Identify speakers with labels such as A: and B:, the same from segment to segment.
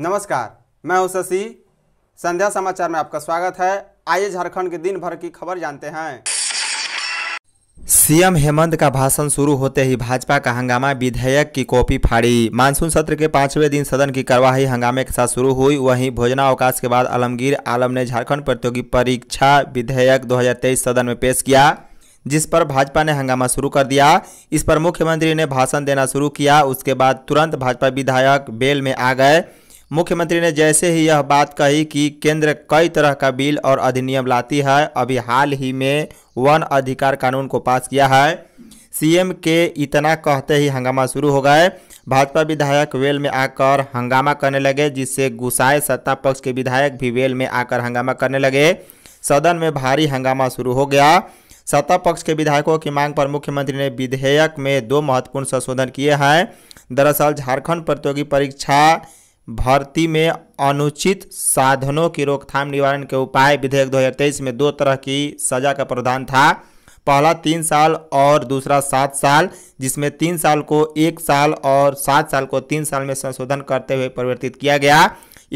A: नमस्कार मैं हूं शशि संध्या समाचार में आपका स्वागत है आइए झारखंड के दिन भर की खबर जानते हैं सीएम हेमंत का भाषण शुरू होते ही भाजपा का हंगामा विधेयक की कॉपी फाड़ी मानसून सत्र के पांचवें दिन सदन की कार्यवाही हंगामे के साथ शुरू हुई वहीं भोजनावकाश के बाद आलमगीर आलम ने झारखंड प्रतियोगी परीक्षा विधेयक 2023 सदन में पेश किया जिस पर भाजपा ने हंगामा शुरू कर दिया इस पर मुख्यमंत्री ने भाषण देना शुरू किया उसके बाद तुरंत भाजपा विधायक बेल में आ गए मुख्यमंत्री ने जैसे ही यह बात कही कि केंद्र कई तरह का बिल और अधिनियम लाती है अभी हाल ही में वन अधिकार कानून को पास किया है सीएम के इतना कहते ही हंगामा शुरू हो गए भाजपा विधायक वेल में आकर हंगामा करने लगे जिससे गुसाए सत्ता पक्ष के विधायक भी वेल में आकर हंगामा करने लगे सदन में भारी हंगामा शुरू हो गया सत्ता पक्ष के विधायकों की मांग पर मुख्यमंत्री ने विधेयक में दो महत्वपूर्ण संशोधन किए हैं दरअसल झारखंड प्रतियोगी परीक्षा भर्ती में अनुचित साधनों की रोकथाम निवारण के उपाय विधेयक 2023 में दो तरह की सजा का प्रावधान था पहला तीन साल और दूसरा सात साल जिसमें तीन साल को एक साल और सात साल को तीन साल में संशोधन करते हुए परिवर्तित किया गया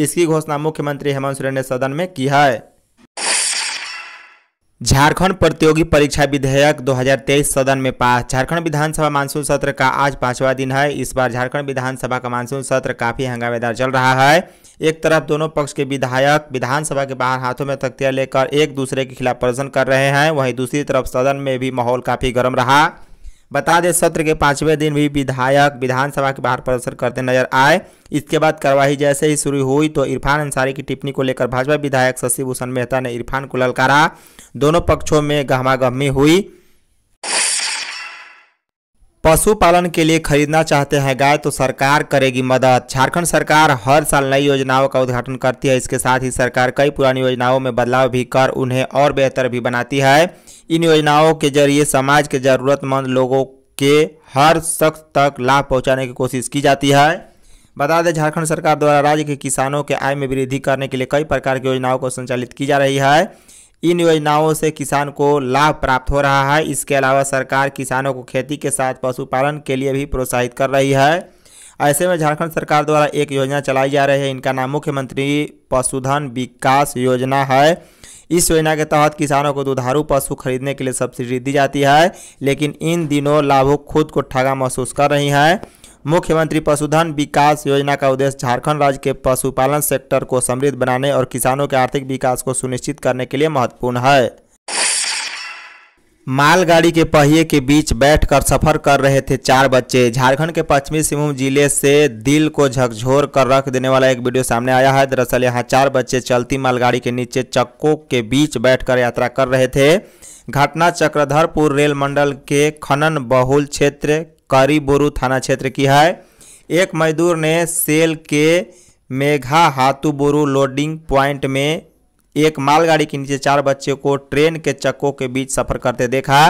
A: इसकी घोषणा मुख्यमंत्री हेमंत सोरेन ने सदन में की है झारखंड प्रतियोगी परीक्षा विधेयक 2023 सदन में पास झारखंड विधानसभा मानसून सत्र का आज पांचवा दिन है इस बार झारखंड विधानसभा का मानसून सत्र काफी हंगामेदार चल रहा है एक तरफ दोनों पक्ष के विधायक विधानसभा के बाहर हाथों में तख्तियां लेकर एक दूसरे के खिलाफ प्रदर्शन कर रहे हैं वहीं दूसरी तरफ सदन में भी माहौल काफी गर्म रहा बता दें सत्र के पांचवें दिन भी विधायक विधानसभा के बाहर प्रदर्शन करते नजर आए इसके बाद कार्यवाही जैसे ही शुरू हुई तो इरफान अंसारी की टिप्पणी को लेकर भाजपा विधायक शशि भूषण मेहता ने इरफान को ललकारा दोनों पक्षों में गहमागहमी हुई पशुपालन के लिए खरीदना चाहते हैं गाय तो सरकार करेगी मदद झारखंड सरकार हर साल नई योजनाओं का उद्घाटन करती है इसके साथ ही सरकार कई पुरानी योजनाओं में बदलाव भी कर उन्हें और बेहतर भी बनाती है इन योजनाओं के जरिए समाज के ज़रूरतमंद लोगों के हर शख्स तक लाभ पहुंचाने की कोशिश की जाती है बता दें झारखंड सरकार द्वारा राज्य के किसानों के आय में वृद्धि करने के लिए कई प्रकार की योजनाओं को संचालित की जा रही है इन योजनाओं से किसान को लाभ प्राप्त हो रहा है इसके अलावा सरकार किसानों को खेती के साथ पशुपालन के लिए भी प्रोत्साहित कर रही है ऐसे में झारखंड सरकार द्वारा एक योजना चलाई जा रही है इनका नाम मुख्यमंत्री पशुधन विकास योजना है इस योजना के तहत किसानों को दुधारू पशु खरीदने के लिए सब्सिडी दी जाती है लेकिन इन दिनों लाभुक खुद को ठगा महसूस कर रही हैं मुख्यमंत्री पशुधन विकास योजना का उद्देश्य झारखंड राज्य के पशुपालन सेक्टर को समृद्ध बनाने और किसानों के आर्थिक विकास को सुनिश्चित करने के लिए महत्वपूर्ण है मालगाड़ी के पहिए के बीच बैठकर सफर कर रहे थे चार बच्चे झारखंड के पश्चिमी सिंहभूम जिले से दिल को झकझोर कर रख देने वाला एक वीडियो सामने आया है दरअसल यहाँ चार बच्चे चलती मालगाड़ी के नीचे चक्कों के बीच बैठकर यात्रा कर रहे थे घटना चक्रधरपुर रेल मंडल के खनन बहुल क्षेत्र करीबोरू थाना क्षेत्र की है एक मजदूर ने सेल के मेघा हाथुबोरू लोडिंग प्वाइंट में एक मालगाड़ी के नीचे चार बच्चे को ट्रेन के चक्कों के बीच सफर करते देखा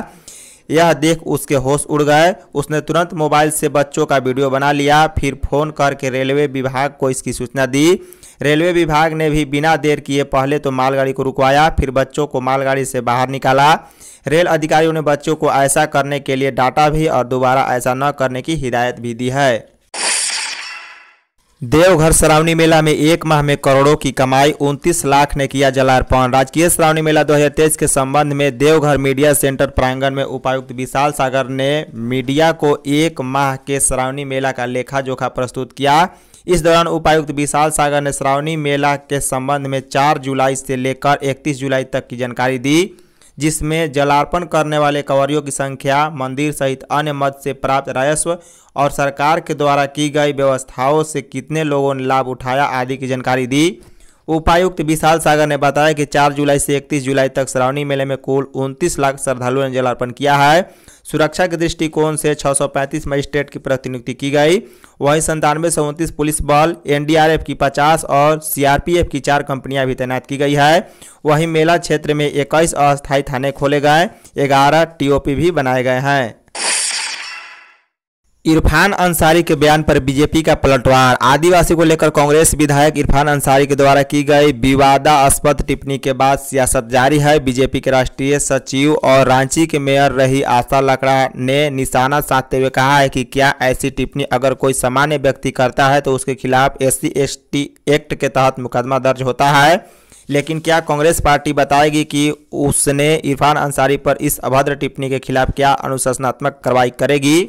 A: यह देख उसके होश उड़ गए उसने तुरंत मोबाइल से बच्चों का वीडियो बना लिया फिर फोन करके रेलवे विभाग को इसकी सूचना दी रेलवे विभाग ने भी बिना देर किए पहले तो मालगाड़ी को रुकवाया फिर बच्चों को मालगाड़ी से बाहर निकाला रेल अधिकारियों ने बच्चों को ऐसा करने के लिए डाटा भी और दोबारा ऐसा न करने की हिदायत भी दी है देवघर श्रावणी मेला में एक माह में करोड़ों की कमाई 29 लाख ने किया जलार्पण राजकीय श्रावणी मेला 2023 के संबंध में देवघर मीडिया सेंटर प्रांगण में उपायुक्त विशाल सागर ने मीडिया को एक माह के श्रावणी मेला का लेखा जोखा प्रस्तुत किया इस दौरान उपायुक्त विशाल सागर ने श्रावणी मेला के संबंध में चार जुलाई से लेकर इकतीस जुलाई तक की जानकारी दी जिसमें जलार्पण करने वाले कंवरियों की संख्या मंदिर सहित अन्य मद से प्राप्त राजस्व और सरकार के द्वारा की गई व्यवस्थाओं से कितने लोगों ने लाभ उठाया आदि की जानकारी दी उपायुक्त विशाल सागर ने बताया कि 4 जुलाई से 31 जुलाई तक श्रावणी मेले में कुल उनतीस लाख श्रद्धालुओं ने जलार्पण किया है सुरक्षा के दृष्टिकोण से 635 मजिस्ट्रेट की प्रतिनियुक्ति की गई वहीं संतानवे सौ उनतीस पुलिस बल एनडीआरएफ की 50 और सीआरपीएफ की चार कंपनियां भी तैनात की गई है वहीं मेला क्षेत्र में 21 अस्थायी थाने खोले गए 11 टीओपी भी बनाए गए हैं इरफान अंसारी के बयान पर बीजेपी का पलटवार आदिवासी को लेकर कांग्रेस विधायक इरफान अंसारी के द्वारा की गई विवादास्पद टिप्पणी के बाद सियासत जारी है बीजेपी के राष्ट्रीय सचिव और रांची के मेयर रही आशा लकड़ा ने निशाना साधते हुए कहा है कि क्या ऐसी टिप्पणी अगर कोई सामान्य व्यक्ति करता है तो उसके खिलाफ एस सी एक्ट के तहत मुकदमा दर्ज होता है लेकिन क्या कांग्रेस पार्टी बताएगी कि उसने इरफान अंसारी पर इस अभद्र टिप्पणी के खिलाफ क्या अनुशासनात्मक कार्रवाई करेगी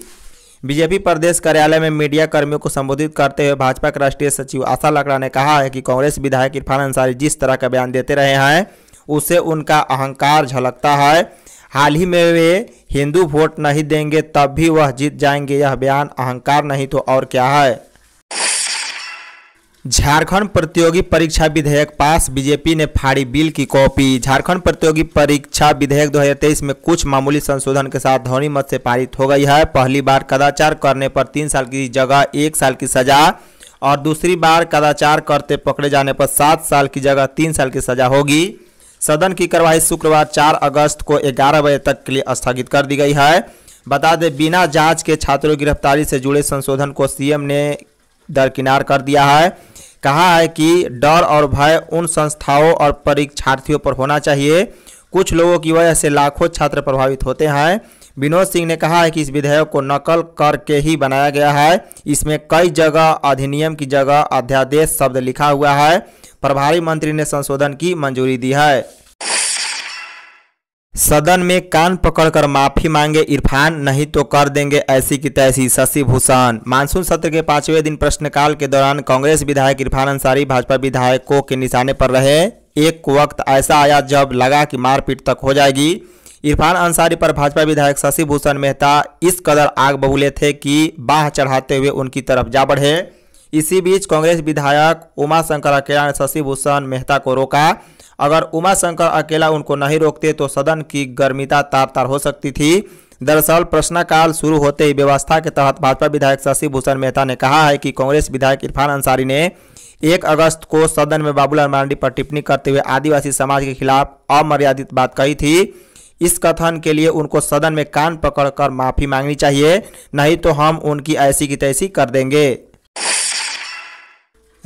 A: बीजेपी प्रदेश कार्यालय में मीडिया कर्मियों को संबोधित करते हुए भाजपा के राष्ट्रीय सचिव आशा लकड़ा ने कहा है कि कांग्रेस विधायक इरफान अंसारी जिस तरह का बयान देते रहे हैं उससे उनका अहंकार झलकता है हाल ही में वे हिंदू वोट नहीं देंगे तब भी वह जीत जाएंगे यह बयान अहंकार नहीं तो और क्या है झारखंड प्रतियोगी परीक्षा विधेयक पास बीजेपी ने फाड़ी बिल की कॉपी झारखंड प्रतियोगी परीक्षा विधेयक 2023 में कुछ मामूली संशोधन के साथ ध्वनि मत से पारित हो गई है पहली बार कदाचार करने पर तीन साल की जगह एक साल की सजा और दूसरी बार कदाचार करते पकड़े जाने पर सात साल की जगह तीन साल की सजा होगी सदन की कार्यवाही शुक्रवार चार अगस्त को ग्यारह बजे तक के लिए स्थगित कर दी गई है बता दें बिना जांच के छात्रों की गिरफ्तारी से जुड़े संशोधन को सीएम ने दरकिनार कर दिया है कहा है कि डर और भय उन संस्थाओं और परीक्षार्थियों पर होना चाहिए कुछ लोगों की वजह से लाखों छात्र प्रभावित होते हैं विनोद सिंह ने कहा है कि इस विधेयक को नकल करके ही बनाया गया है इसमें कई जगह अधिनियम की जगह अध्यादेश शब्द लिखा हुआ है प्रभारी मंत्री ने संशोधन की मंजूरी दी है सदन में कान पकड़कर माफी मांगे इरफान नहीं तो कर देंगे ऐसी की तैसी शशि भूषण मानसून सत्र के पांचवें दिन प्रश्नकाल के दौरान कांग्रेस विधायक इरफान अंसारी भाजपा विधायकों के निशाने पर रहे एक वक्त ऐसा आया जब लगा कि मारपीट तक हो जाएगी इरफान अंसारी पर भाजपा विधायक शशि भूषण मेहता इस कदर आग बबूले थे कि बाह चढ़ाते हुए उनकी तरफ जा बढ़े इसी बीच कांग्रेस विधायक उमा शंकर अकेला ने शशि भूषण मेहता को रोका अगर उमा शंकर अकेला उनको नहीं रोकते तो सदन की गर्मिता तार तार हो सकती थी दरअसल प्रश्नकाल शुरू होते ही व्यवस्था के तहत भाजपा विधायक शशि भूषण मेहता ने कहा है कि कांग्रेस विधायक इरफान अंसारी ने एक अगस्त को सदन में बाबूलाल मांडी पर टिप्पणी करते हुए आदिवासी समाज के खिलाफ अमर्यादित बात कही थी इस कथन के लिए उनको सदन में कान पकड़कर माफ़ी मांगनी चाहिए नहीं तो हम उनकी ऐसी की तैसी कर देंगे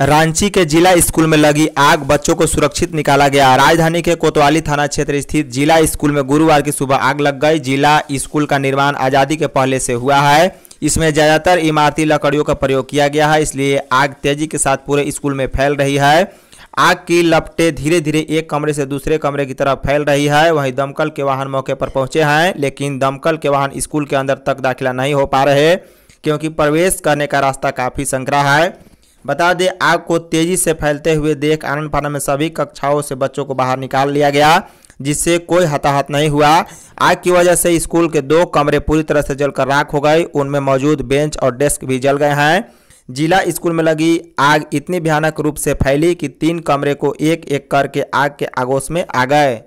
A: रांची के जिला स्कूल में लगी आग बच्चों को सुरक्षित निकाला गया राजधानी के कोतवाली थाना क्षेत्र स्थित जिला स्कूल में गुरुवार की सुबह आग लग गई जिला स्कूल का निर्माण आज़ादी के पहले से हुआ है इसमें ज़्यादातर इमारती लकड़ियों का प्रयोग किया गया है इसलिए आग तेजी के साथ पूरे स्कूल में फैल रही है आग की लपटें धीरे धीरे एक कमरे से दूसरे कमरे की तरफ फैल रही है वहीं दमकल के वाहन मौके पर पहुंचे हैं लेकिन दमकल के वाहन स्कूल के अंदर तक दाखिला नहीं हो पा रहे क्योंकि प्रवेश करने का रास्ता काफ़ी संकरा है बता दें आग को तेजी से फैलते हुए देख आनंद फाना में सभी कक्षाओं से बच्चों को बाहर निकाल लिया गया जिससे कोई हताहत नहीं हुआ आग की वजह से स्कूल के दो कमरे पूरी तरह से जलकर राख हो गए उनमें मौजूद बेंच और डेस्क भी जल गए हैं जिला स्कूल में लगी आग इतनी भयानक रूप से फैली कि तीन कमरे को एक एक करके आग के आगोश में आ गए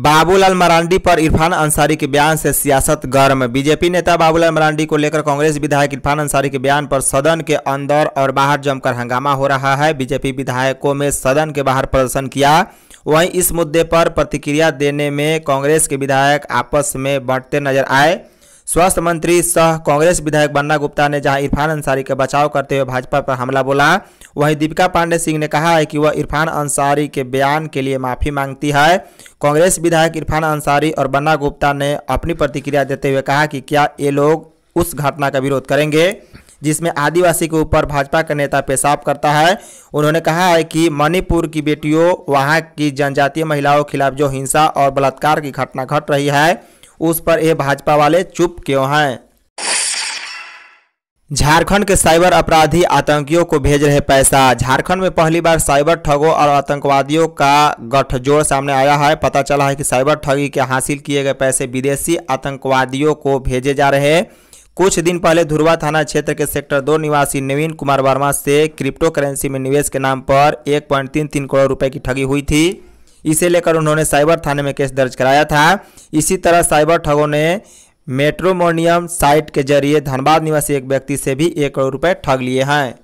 A: बाबूलाल मरांडी पर इरफान अंसारी के बयान से सियासत गर्म बीजेपी नेता बाबूलाल मरांडी को लेकर कांग्रेस विधायक इरफान अंसारी के बयान पर सदन के अंदर और बाहर जमकर हंगामा हो रहा है बीजेपी विधायकों में सदन के बाहर प्रदर्शन किया वहीं इस मुद्दे पर प्रतिक्रिया देने में कांग्रेस के विधायक आपस में बढ़ते नजर आए स्वास्थ्य मंत्री सह कांग्रेस विधायक बन्ना गुप्ता ने जहां इरफान अंसारी का बचाव करते हुए भाजपा पर हमला बोला वहीं दीपिका पांडे सिंह ने कहा है कि वह इरफान अंसारी के बयान के लिए माफ़ी मांगती है कांग्रेस विधायक इरफान अंसारी और बन्ना गुप्ता ने अपनी प्रतिक्रिया देते हुए कहा कि क्या ये लोग उस घटना का विरोध करेंगे जिसमें आदिवासी के ऊपर भाजपा का नेता पेशाब करता है उन्होंने कहा है कि मणिपुर की बेटियों वहाँ की जनजातीय महिलाओं के खिलाफ जो हिंसा और बलात्कार की घटना घट रही है उस पर ये भाजपा वाले चुप क्यों हैं झारखंड के साइबर अपराधी आतंकियों को भेज रहे पैसा झारखंड में पहली बार साइबर ठगों और आतंकवादियों का गठजोड़ सामने आया है पता चला है कि साइबर ठगी के हासिल किए गए पैसे विदेशी आतंकवादियों को भेजे जा रहे हैं कुछ दिन पहले धुरवा थाना क्षेत्र के सेक्टर दो निवासी नवीन कुमार वर्मा से क्रिप्टो करेंसी में निवेश के नाम पर एक पॉइंट तीन तीन करोड़ रुपए की ठगी हुई थी इसे लेकर उन्होंने साइबर थाने में केस दर्ज कराया था इसी तरह साइबर ठगों ने मेट्रोमोनियम साइट के जरिए धनबाद निवासी एक व्यक्ति से भी एक करोड़ रुपए ठग लिए हैं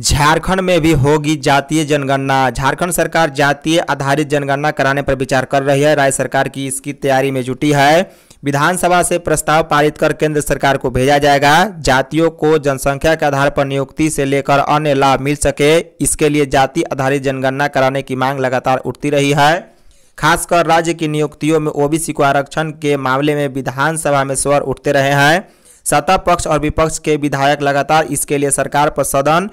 A: झारखंड में भी होगी जातीय जनगणना झारखंड सरकार जातीय आधारित जनगणना कराने पर विचार कर रही है राज्य सरकार की इसकी तैयारी में जुटी है विधानसभा से प्रस्ताव पारित कर केंद्र सरकार को भेजा जाएगा जातियों को जनसंख्या के आधार पर नियुक्ति से लेकर अन्य लाभ मिल सके इसके लिए जाति आधारित जनगणना कराने की मांग लगातार उठती रही है खासकर राज्य की नियुक्तियों में ओबीसी को आरक्षण के मामले में विधानसभा में स्वर उठते रहे हैं सत्ता पक्ष और विपक्ष के विधायक लगातार इसके लिए सरकार पर सदन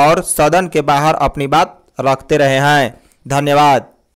A: और सदन के बाहर अपनी बात रखते रहे हैं धन्यवाद